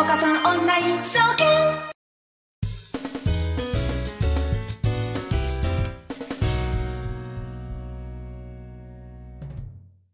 オンライン証券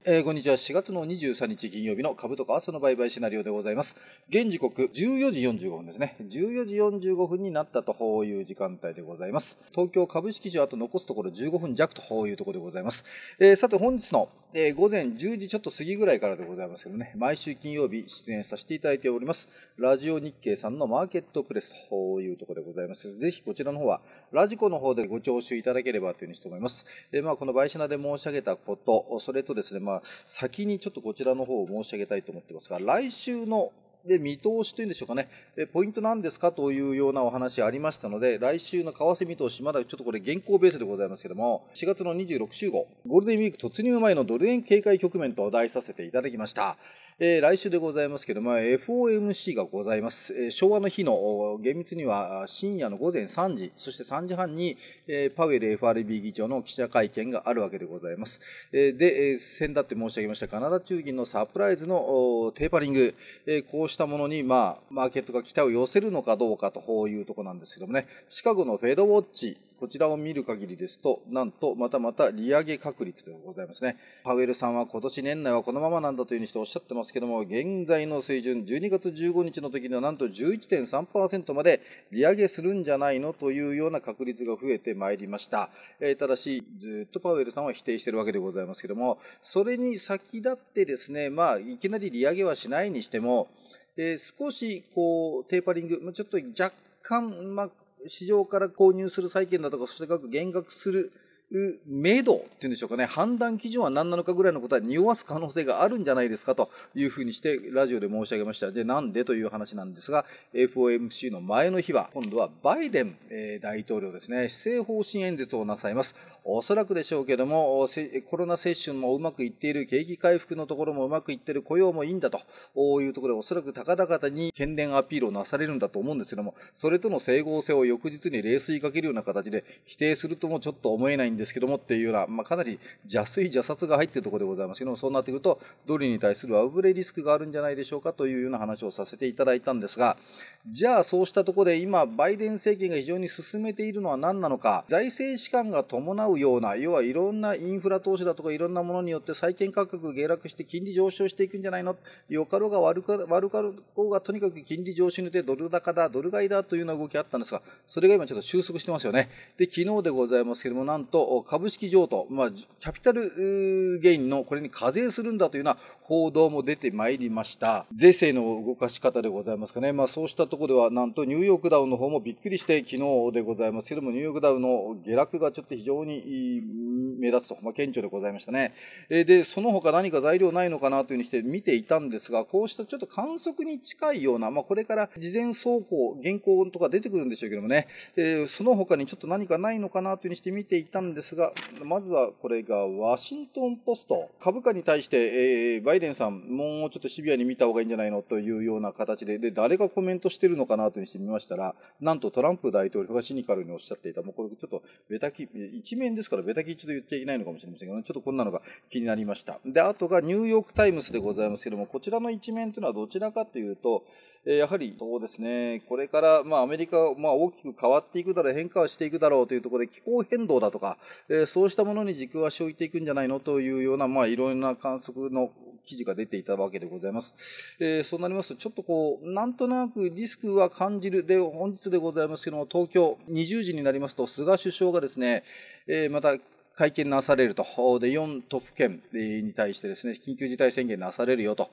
えー、こんにちは。4月の23日金曜日の株とか朝の売買シナリオでございます。現時刻14時45分ですね。14時45分になったという時間帯でございます。東京株式場あと残すところ15分弱というところでございます。えー、さて本日のえー、午前10時ちょっと過ぎぐらいからでございますけどね、毎週金曜日出演させていただいております、ラジオ日経さんのマーケットプレスというところでございます。ぜひこちらの方は、ラジコの方でご聴取いただければというふうにして思います。で、まあ、このバイシナで申し上げたこと、それとですね、まあ、先にちょっとこちらの方を申し上げたいと思ってますが、来週ので、見通しというんでしょうかね、えポイントなんですかというようなお話ありましたので、来週の為替見通し、まだちょっとこれ現行ベースでございますけども、4月の26週号、ゴールデンウィーク突入前のドル円警戒局面と題させていただきました。えー、来週でございますけども、FOMC がございます。えー、昭和の日の、厳密には深夜の午前3時、そして3時半に、えー、パウエル FRB 議長の記者会見があるわけでございます。えー、で、えー、先だって申し上げましたカナダ中銀のサプライズのテーパリング、えー、こうしたものに、まあ、マーケットが期待を寄せるのかどうかというところなんですけどもね、シカゴのフェードウォッチ、こちらを見る限りですと、なんとまたまた利上げ確率でございますね。パウエルさんは今年年内はこのままなんだというふうにしておっしゃってますけども、現在の水準、12月15日の時にはなんと11.3%まで利上げするんじゃないのというような確率が増えてまいりました。えー、ただし、ずっとパウエルさんは否定してるわけでございますけども、それに先立ってですね、まあ、いきなり利上げはしないにしても、で少しこうテーパリング、ちょっと若干、まあ、市場から購入する債券だとか、そして額減額する明度っていうんでしょうかね、判断基準は何なのかぐらいのことは匂わす可能性があるんじゃないですかというふうにして、ラジオで申し上げました。で、なんでという話なんですが、FOMC の前の日は、今度はバイデン、え大統領ですね、施政方針演説をなさいます。おそらくでしょうけども、コロナ接種もうまくいっている、景気回復のところもうまくいっている、雇用もいいんだというところで、おそらく高々に懸念アピールをなされるんだと思うんですけども、それとの整合性を翌日に冷水かけるような形で否定するともちょっと思えないんですですけどもっていうような、まあ、かなり邪水邪殺が入っているところでございますけども、そうなってくると、ドルに対するあぶれリスクがあるんじゃないでしょうかというような話をさせていただいたんですが、じゃあそうしたところで今、バイデン政権が非常に進めているのは何なのか、財政士官が伴うような、要はいろんなインフラ投資だとかいろんなものによって債券価格下落して金利上昇していくんじゃないの、よかろうが悪か悪かろうがとにかく金利上昇によってドル高だ、ドル買いだというような動きがあったんですが、それが今ちょっと収束してますよね。で、昨日でございますけども、なんと株式譲渡、まあ、キャピタルゲインのこれに課税するんだというような報道も出てまいりました。税制の動かし方でございますかね。まあ、そうしたところでは、なんとニューヨークダウンの方もびっくりして、昨日でございますけれども、ニューヨークダウンの下落がちょっと非常に目立つと、まあ、顕著でございましたね。えで、その他何か材料ないのかなというふうにして見ていたんですが、こうしたちょっと観測に近いような、まあ、これから事前走行、原稿とか出てくるんでしょうけどもね、えその他にちょっと何かないのかなというふうにして見ていたんですが、まずはこれがワシントンポスト。株価に対して、えバイデンさん、もうちょっとシビアに見た方がいいんじゃないのというような形で、で、誰がコメントしてるのかなというふうにしてみましたら、なんとトランプ大統領がシニカルにおっしゃっていた、もうこれちょっと、ベタキ、一面ですからベタキ一度言っちゃゃいないのかもしれませんけど、ね、ちょっとこんなのが気になりました。で、あとがニューヨークタイムズでございますけども、こちらの一面というのはどちらかというと、えやはりそうですね、これから、まあ、アメリカは、まあ、大きく変わっていくだろう、変化はしていくだろうというところで、気候変動だとか、えそうしたものに軸足を置いていくんじゃないのというような、まあ、いろな観測の記事が出ていたわけでございます。えー、そうなりますと、ちょっとこう、なんとなくリスクは感じる。で、本日でございますけども、東京20時になりますと、菅首相がですね、えー、また会見なされると。で、4都府県に対してですね、緊急事態宣言なされるよと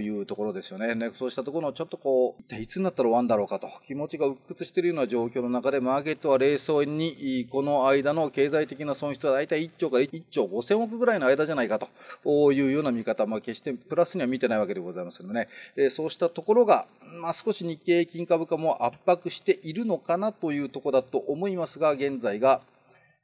いうところですよね。ねそうしたところのちょっとこう、一体いつになったら終わるんだろうかと、気持ちが鬱屈しているような状況の中で、マーケットは冷蔵に、この間の経済的な損失は大体1兆か1兆5000億ぐらいの間じゃないかというような見方、まあ決してプラスには見てないわけでございますけどね、えそうしたところが、まあ少し日経平均株価も圧迫しているのかなというところだと思いますが、現在が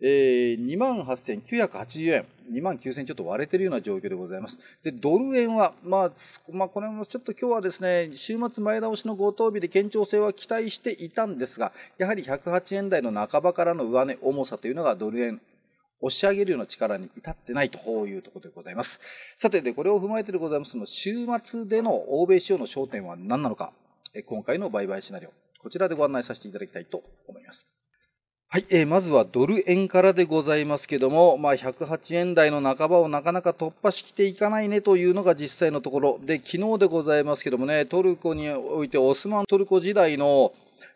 えー、28,980円、29,000万ちょっと割れてるような状況でございます。で、ドル円は、まあ、まあ、これもちょっと今日はですね、週末前倒しのご当日で堅調性は期待していたんですが、やはり108円台の半ばからの上値、重さというのがドル円押し上げるような力に至ってないというところでございます。さて、で、これを踏まえてでございますの、週末での欧米市場の焦点は何なのか、今回の売買シナリオ、こちらでご案内させていただきたいと思います。はい、えー、まずはドル円からでございますけども、まあ、108円台の半ばをなかなか突破しきていかないねというのが実際のところで、昨日でございますけどもね、トルコにおいてオスマントルコ時代の、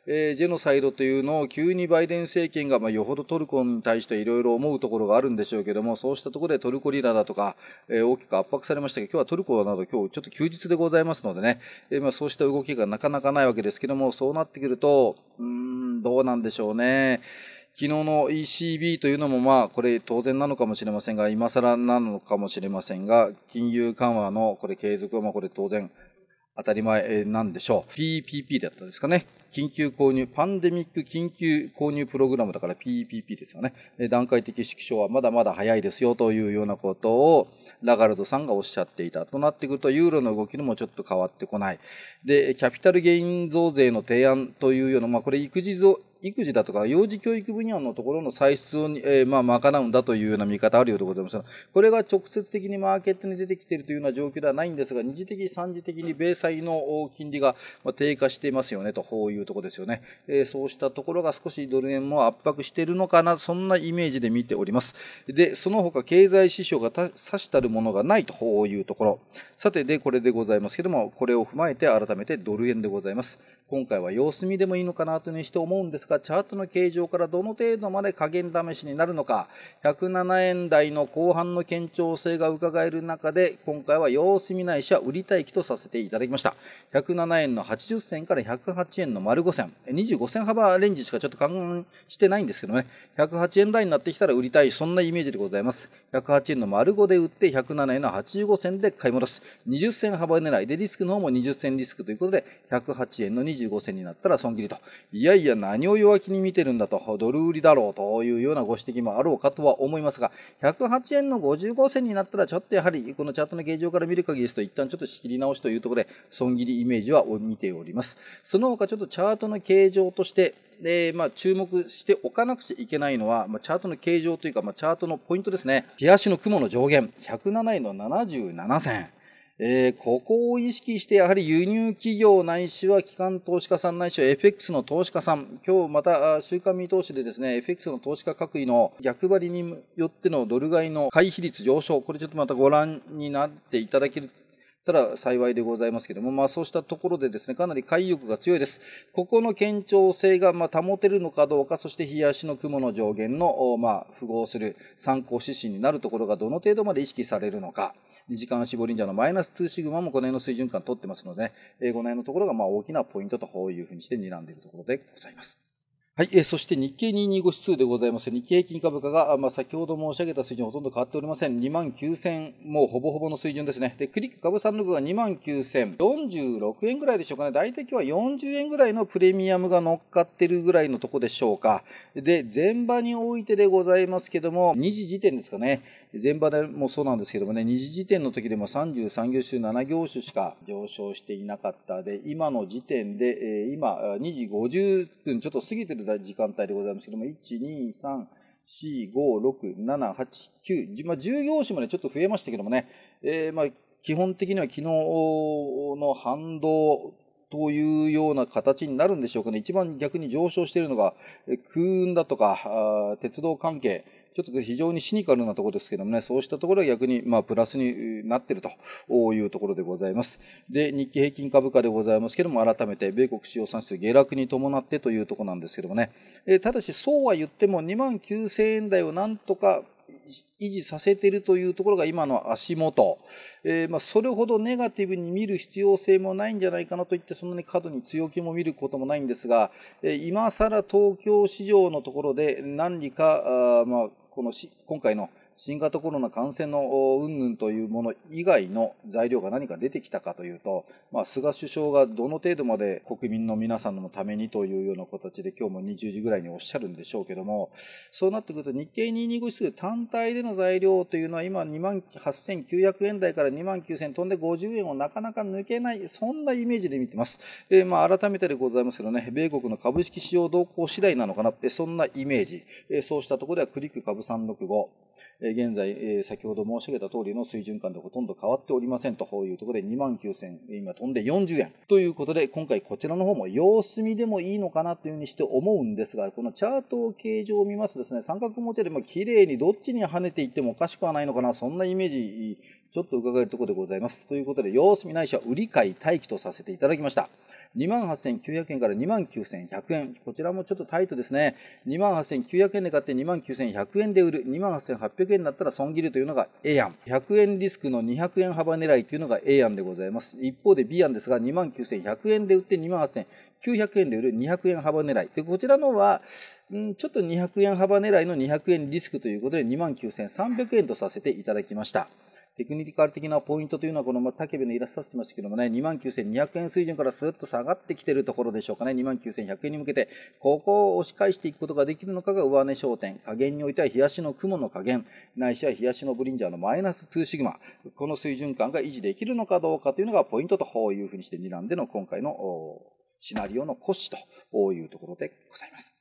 えー、ジェノサイドというのを急にバイデン政権が、まあ、よほどトルコに対していろいろ思うところがあるんでしょうけども、そうしたところでトルコリラだとか、えー、大きく圧迫されましたが、今日はトルコなど今日ちょっと休日でございますのでね、えまあ、そうした動きがなかなかないわけですけども、そうなってくると、うんどうなんでしょうね。昨日の ECB というのもまあこれ当然なのかもしれませんが、今更なのかもしれませんが、金融緩和のこれ継続はまあこれ当然当たり前なんでしょう。PPP だったんですかね。緊急購入、パンデミック緊急購入プログラムだから PPP ですよね。段階的縮小はまだまだ早いですよというようなことをラガルドさんがおっしゃっていた。となってくると、ユーロの動きにもちょっと変わってこない。で、キャピタルゲイン増税の提案というような、まあこれ育児増、育児だとか幼児教育分野のところの歳出を、えー、まあ、賄うんだというような見方あるようでございますが、これが直接的にマーケットに出てきているというような状況ではないんですが、二次的、三次的に米債の金利が低下していますよねといういうところですよね。えー、そうしたところが少しドル円も圧迫しているのかな、そんなイメージで見ております。で、その他経済指標が差したるものがないというところ。さて、で、これでございますけども、これを踏まえて改めてドル円でございます。今回は様子見でもいいのかなというふうにして思うんですが、チャートの形状からどの程度まで加減試しになるのか、107円台の後半の堅調性が伺える中で、今回は様子見ないしは売りたい気とさせていただきました。107円の80銭から108円の丸5銭、25銭幅レンジしかちょっと考案してないんですけどね、108円台になってきたら売りたい、そんなイメージでございます。108円の丸5で売って、107円の85銭で買い戻す。20銭幅狙いでリスクの方も20銭リスクということで、108円の2 25銭になったら損切りと。いやいや、何を弱気に見てるんだと、ドル売りだろうというようなご指摘もあろうかとは思いますが、108円の55銭になったら、ちょっとやはり、このチャートの形状から見る限りですと、一旦ちょっと仕切り直しというところで、損切りイメージは見ております。その他、ちょっとチャートの形状として、で、まあ、注目しておかなくちゃいけないのは、まあ、チャートの形状というか、まあ、チャートのポイントですね。日足の雲の上限、107円の77銭。えー、ここを意識して、やはり輸入企業ないしは、機関投資家さんないしは FX の投資家さん、今日また週間見通しでですね、FX の投資家各位の逆張りによってのドル買いの回避率上昇、これちょっとまたご覧になっていただけるたら幸いでございますけども、まあそうしたところでですね、かなり回欲が強いです。ここの堅調性がま保てるのかどうか、そして冷やしの雲の上限の、まあ、符合する参考指針になるところがどの程度まで意識されるのか。時間絞りんじゃのマイナス2シグマもこの辺の水準感取ってますので、えー、この辺のところがまあ大きなポイントというふうにして睨んでいるところでございます。はい、えー、そして日経225指数でございます。日経平均株価が、まあ、先ほど申し上げた水準ほとんど変わっておりません。2万9000、もうほぼほぼの水準ですね。で、クリック株36が2万9046円ぐらいでしょうかね。大体今日は40円ぐらいのプレミアムが乗っかってるぐらいのとこでしょうか。で、前場においてでございますけども、2時時点ですかね。前場でもそうなんですけどもね、2次時点の時でも33業種、7業種しか上昇していなかったで、今の時点で、え今、2時50分ちょっと過ぎてる時間帯でございますけども、1、2、3、4、5、6、7、8、9、まあ、10業種までちょっと増えましたけどもね、えー、まあ基本的には昨日の反動というような形になるんでしょうかね。一番逆に上昇しているのが、空運だとか、鉄道関係、ちょっと非常にシニカルなところですけどもね、そうしたところは逆に、まあ、プラスになっているというところでございます。で、日経平均株価でございますけども、改めて、米国使用産出下落に伴ってというところなんですけどもね、えただし、そうは言っても2万9000円台をなんとか維持させてるというところが今の足元、えー、まあそれほどネガティブに見る必要性もないんじゃないかなといってそんなに過度に強気も見ることもないんですが、えー、今更東京市場のところで何人かあ、まあ、このし今回の新型コロナ感染の云々というもの以外の材料が何か出てきたかというと、まあ、菅首相がどの程度まで国民の皆さんのためにというような形で今日も20時ぐらいにおっしゃるんでしょうけども、そうなってくると日経225指数単体での材料というのは今2万8900円台から2万9000飛んで50円をなかなか抜けない、そんなイメージで見てます。えー、まあ改めてでございますけどね、米国の株式市場動向次第なのかなって、そんなイメージ、えー、そうしたところではクリック株365、現在、先ほど申し上げた通りの水準感でほとんど変わっておりませんというところで2万9000、今飛んで40円ということで、今回こちらの方も様子見でもいいのかなというふうにして思うんですが、このチャート形状を見ますとですね、三角持ちでも綺麗にどっちに跳ねていってもおかしくはないのかな、そんなイメージ、ちょっと伺えるところでございます。ということで、様子見ないしは売り買い待機とさせていただきました。28,900円から29,100円。こちらもちょっとタイトですね。28,900円で買って29,100円で売る。28,800円になったら損切りというのが A 案。100円リスクの200円幅狙いというのが A 案でございます。一方で B 案ですが、29,100円で売って28,900円。900円で売る200円幅狙い。で、こちらのは、うん、ちょっと200円幅狙いの200円リスクということで、29,300円とさせていただきました。テクニカル的なポイントというのは、この、ま竹部のイラストさせてましたけどもね、29,200円水準からスーッと下がってきてるところでしょうかね、29,100円に向けて、ここを押し返していくことができるのかが上値焦点、加減においては冷やしの雲の加減、ないしは冷やしのブリンジャーのマイナス2シグマ、この水準感が維持できるのかどうかというのがポイントというふうにして睨んでの今回のシナリオの骨子というところでございます。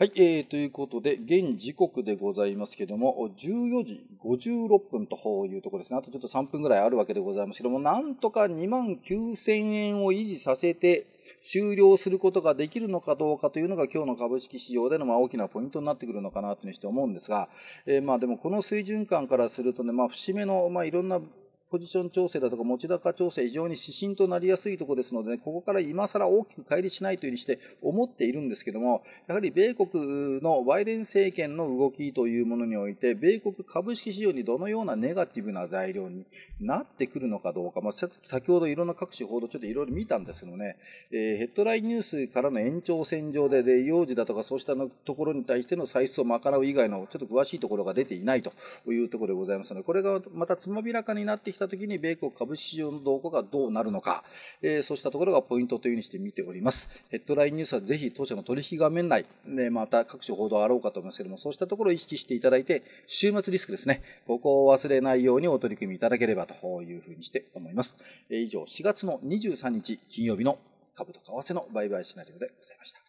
はい、えー、ということで、現時刻でございますけども、14時56分というところですね。あとちょっと3分ぐらいあるわけでございますけども、なんとか2万9000円を維持させて、終了することができるのかどうかというのが今日の株式市場でのま大きなポイントになってくるのかなというふうにして思うんですが、えー、まあでもこの水準感からするとね、まあ、節目のまいろんなポジション調整だとか持ち高調整、非常に指針となりやすいところですので、ね、ここから今更大きく乖離しないというふうにして思っているんですけども、やはり米国のバイデン政権の動きというものにおいて、米国株式市場にどのようなネガティブな材料になってくるのかどうか、まあ、先ほどいろんな各種報道、ちょっといろいろ見たんですけどね、えー、ヘッドラインニュースからの延長線上で、で幼児だとかそうしたのところに対しての歳出を賄う以外の、ちょっと詳しいところが出ていないというところでございますので、これがまたつまびらかになってきたときに、米国株式市場の動向がどうなるのか、えー、そうしたところがポイントというふうにして見ております。ヘッドラインニュースはぜひ当社の取引画面内、ね、また各種報道あろうかと思いますけれども、そうしたところを意識していただいて、週末リスクですね、ここを忘れないようにお取り組みいただければというふうにして思います。えー、以上、4月の23日金曜日の株と為替の売買シナリオでございました。